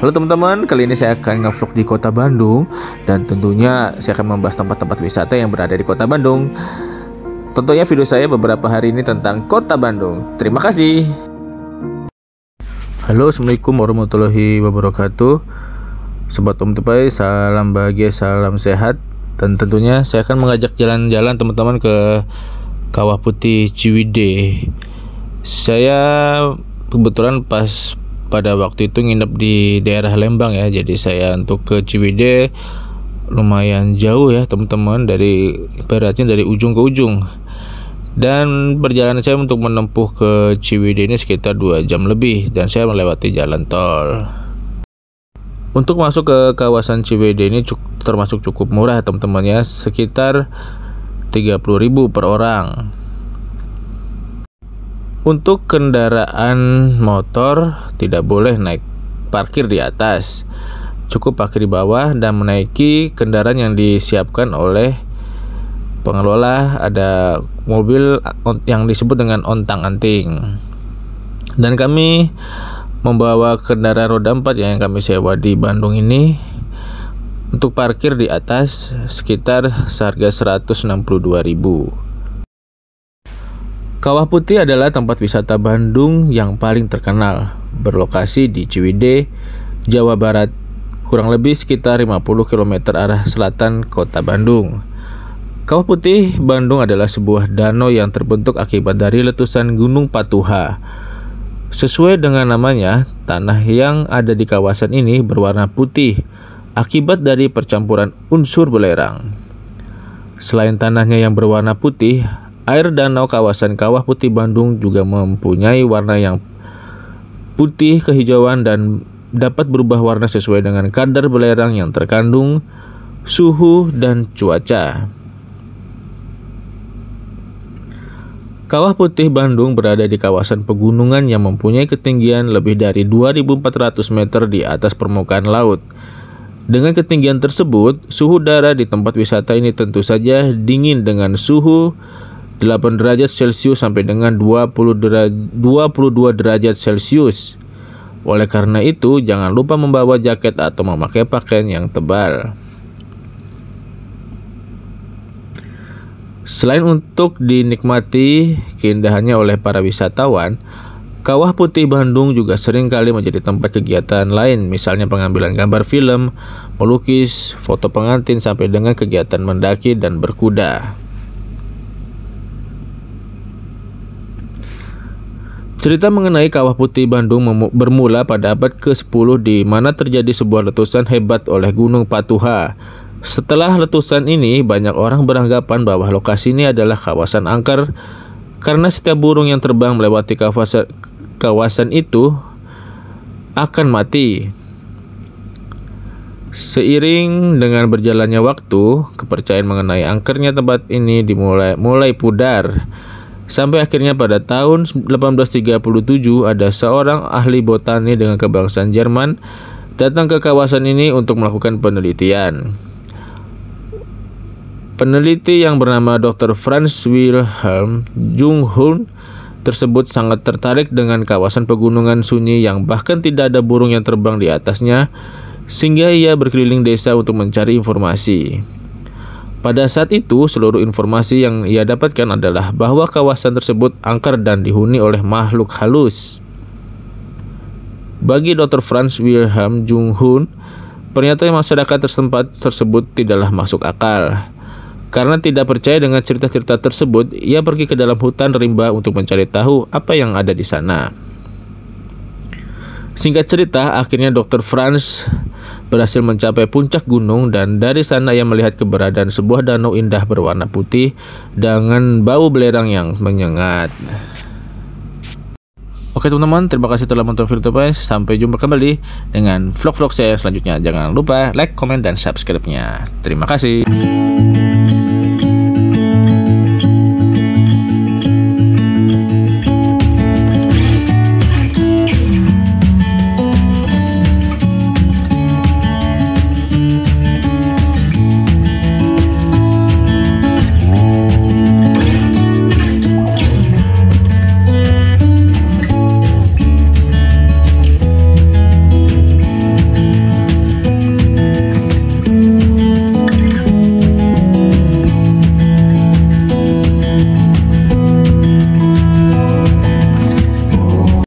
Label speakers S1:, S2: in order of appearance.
S1: Halo teman-teman, kali ini saya akan ngevlog di kota Bandung dan tentunya saya akan membahas tempat-tempat wisata yang berada di kota Bandung. Tentunya video saya beberapa hari ini tentang kota Bandung. Terima kasih. Halo, Assalamualaikum warahmatullahi wabarakatuh. Sobat Om Tupai, salam bahagia, salam sehat. Dan tentunya saya akan mengajak jalan-jalan teman-teman ke Kawah Putih Ciwide. Saya kebetulan pas pada waktu itu nginep di daerah Lembang ya. Jadi saya untuk ke Ciwide lumayan jauh ya teman-teman dari beratnya dari ujung ke ujung dan perjalanan saya untuk menempuh ke Ciwidey ini sekitar 2 jam lebih dan saya melewati jalan tol untuk masuk ke kawasan Ciwidey ini termasuk cukup murah teman-teman ya sekitar 30.000 per orang. Untuk kendaraan motor tidak boleh naik parkir di atas. Cukup parkir di bawah dan menaiki kendaraan yang disiapkan oleh pengelola. Ada mobil yang disebut dengan ontang-anting. Dan kami membawa kendaraan roda 4 yang kami sewa di Bandung ini untuk parkir di atas sekitar seharga 162.000. Kawah Putih adalah tempat wisata Bandung yang paling terkenal, berlokasi di Ciwidey, Jawa Barat, kurang lebih sekitar 50 km arah selatan kota Bandung. Kawah Putih Bandung adalah sebuah danau yang terbentuk akibat dari letusan Gunung Patuha. Sesuai dengan namanya, tanah yang ada di kawasan ini berwarna putih akibat dari percampuran unsur belerang. Selain tanahnya yang berwarna putih, air danau kawasan Kawah Putih Bandung juga mempunyai warna yang putih kehijauan dan dapat berubah warna sesuai dengan kadar belerang yang terkandung, suhu, dan cuaca. Kawah Putih Bandung berada di kawasan pegunungan yang mempunyai ketinggian lebih dari 2400 meter di atas permukaan laut dengan ketinggian tersebut, suhu udara di tempat wisata ini tentu saja dingin dengan suhu 8 derajat Celcius sampai dengan 20 derajat, 22 derajat Celcius. Oleh karena itu, jangan lupa membawa jaket atau memakai pakaian yang tebal. Selain untuk dinikmati keindahannya oleh para wisatawan, Kawah Putih Bandung juga seringkali menjadi tempat kegiatan lain, misalnya pengambilan gambar film, melukis, foto pengantin, sampai dengan kegiatan mendaki dan berkuda. Cerita mengenai Kawah Putih Bandung bermula pada abad ke-10 di mana terjadi sebuah letusan hebat oleh Gunung Patuha. Setelah letusan ini, banyak orang beranggapan bahwa lokasi ini adalah kawasan angker karena setiap burung yang terbang melewati kawasan, kawasan itu akan mati. Seiring dengan berjalannya waktu, kepercayaan mengenai angkernya tempat ini dimulai mulai pudar. Sampai akhirnya pada tahun 1837 ada seorang ahli botani dengan kebangsaan Jerman datang ke kawasan ini untuk melakukan penelitian. Peneliti yang bernama Dr. Franz Wilhelm Junghun tersebut sangat tertarik dengan kawasan pegunungan sunyi yang bahkan tidak ada burung yang terbang di atasnya, sehingga ia berkeliling desa untuk mencari informasi. Pada saat itu, seluruh informasi yang ia dapatkan adalah bahwa kawasan tersebut angker dan dihuni oleh makhluk halus. Bagi Dr. Franz Wilhelm Junghun, pernyataan masyarakat tersempat tersebut tidaklah masuk akal. Karena tidak percaya dengan cerita-cerita tersebut, ia pergi ke dalam hutan rimba untuk mencari tahu apa yang ada di sana. Singkat cerita, akhirnya Dr. Franz berhasil mencapai puncak gunung dan dari sana ia melihat keberadaan sebuah danau indah berwarna putih dengan bau belerang yang menyengat. Oke teman-teman, terima kasih telah menonton video saya. Sampai jumpa kembali dengan vlog-vlog saya selanjutnya. Jangan lupa like, comment, dan subscribe-nya. Terima kasih.